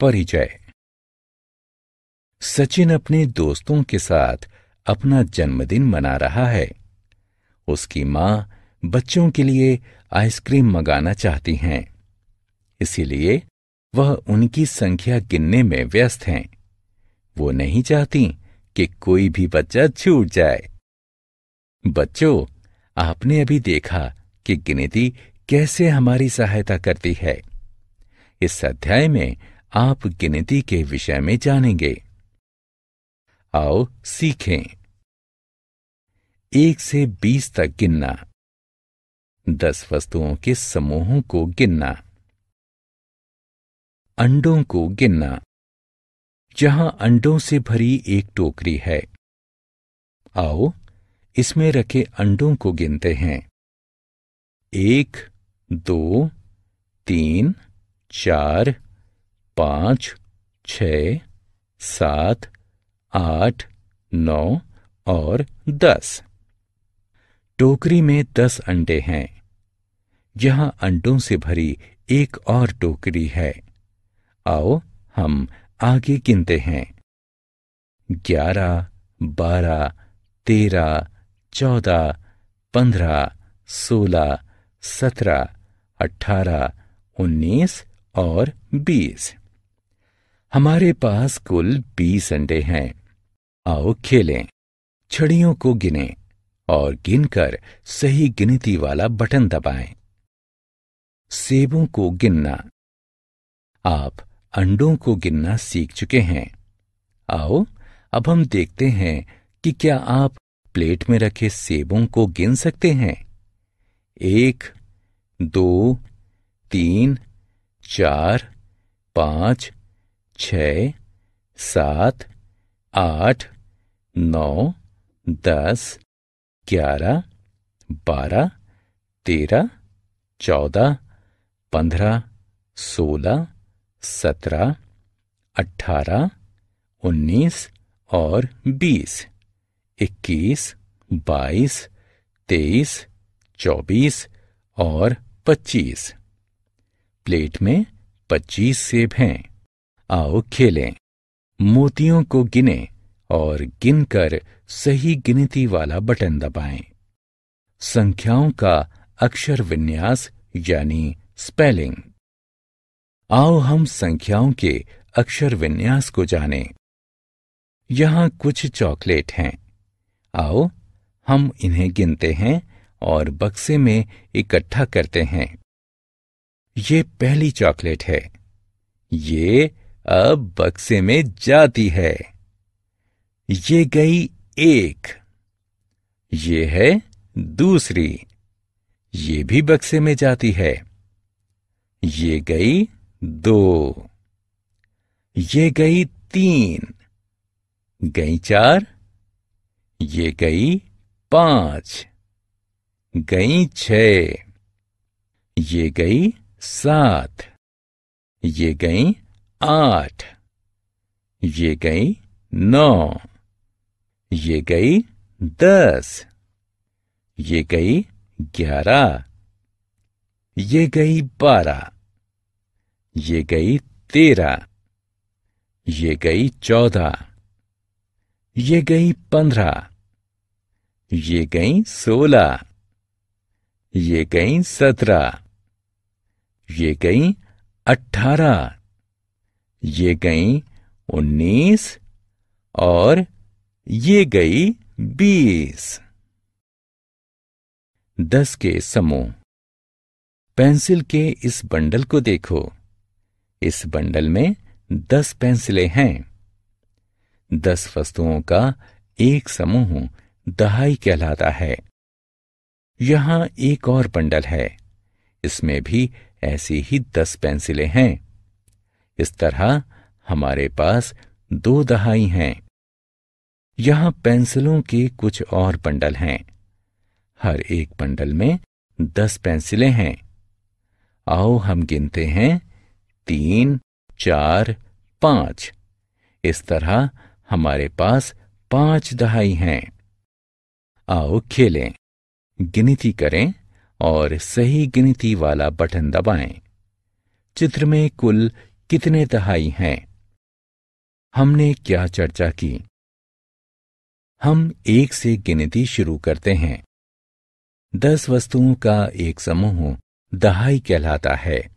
परिचय सचिन अपने दोस्तों के साथ अपना जन्मदिन मना रहा है उसकी माँ बच्चों के लिए आइसक्रीम मंगाना चाहती हैं इसीलिए वह उनकी संख्या गिनने में व्यस्त हैं वो नहीं चाहती कि कोई भी बच्चा छूट जाए बच्चों आपने अभी देखा कि गिनती कैसे हमारी सहायता करती है इस अध्याय में आप गिनती के विषय में जानेंगे आओ सीखें एक से बीस तक गिनना दस वस्तुओं के समूहों को गिनना अंडों को गिनना जहां अंडों से भरी एक टोकरी है आओ इसमें रखे अंडों को गिनते हैं एक दो तीन चार पाँच छ सात आठ नौ और दस टोकरी में दस अंडे हैं यहां अंडों से भरी एक और टोकरी है आओ हम आगे गिनते हैं ग्यारह बारह तेरह चौदह पंद्रह सोलह सत्रह अठारह उन्नीस और बीस हमारे पास कुल बीस अंडे हैं आओ खेलें छड़ियों को गिने और गिनकर सही गिनती वाला बटन दबाएं। सेबों को गिनना आप अंडों को गिनना सीख चुके हैं आओ अब हम देखते हैं कि क्या आप प्लेट में रखे सेबों को गिन सकते हैं एक दो तीन चार पांच छ सात आठ नौ दस ग्यारह बारह तेरह चौदह पंद्रह सोलह सत्रह अठारह उन्नीस और बीस इक्कीस बाईस तेईस चौबीस और पच्चीस प्लेट में पच्चीस सेब हैं आओ खेलें मोतियों को गिने और गिनकर सही गिनती वाला बटन दबाएं। संख्याओं का अक्षर विन्यास यानी स्पेलिंग आओ हम संख्याओं के अक्षर विन्यास को जानें। यहां कुछ चॉकलेट हैं आओ हम इन्हें गिनते हैं और बक्से में इकट्ठा करते हैं ये पहली चॉकलेट है ये अब बक्से में जाती है ये गई एक ये है दूसरी ये भी बक्से में जाती है ये गई दो ये गई तीन गई चार ये गई पांच गई छ ये गई सात ये गई आठ ये गई नौ ये गई दस ये गई ग्यारह ये गई बारह ये गई तेरह ये गई चौदह ये गई पंद्रह ये गई सोलह ये गई सत्रह ये गई अठारह ये गई उन्नीस और ये गई बीस दस के समूह पेंसिल के इस बंडल को देखो इस बंडल में दस पेंसिलें हैं दस वस्तुओं का एक समूह दहाई कहलाता है यहां एक और बंडल है इसमें भी ऐसी ही दस पेंसिलें हैं इस तरह हमारे पास दो दहाई हैं यहाँ पेंसिलों के कुछ और बंडल हैं हर एक बंडल में दस पेंसिलें हैं आओ हम गिनते हैं तीन चार पांच इस तरह हमारे पास पांच दहाई हैं आओ खेलें गिनती करें और सही गिनती वाला बटन दबाएं। चित्र में कुल कितने तहाई हैं हमने क्या चर्चा की हम एक से गिनती शुरू करते हैं दस वस्तुओं का एक समूह दहाई कहलाता है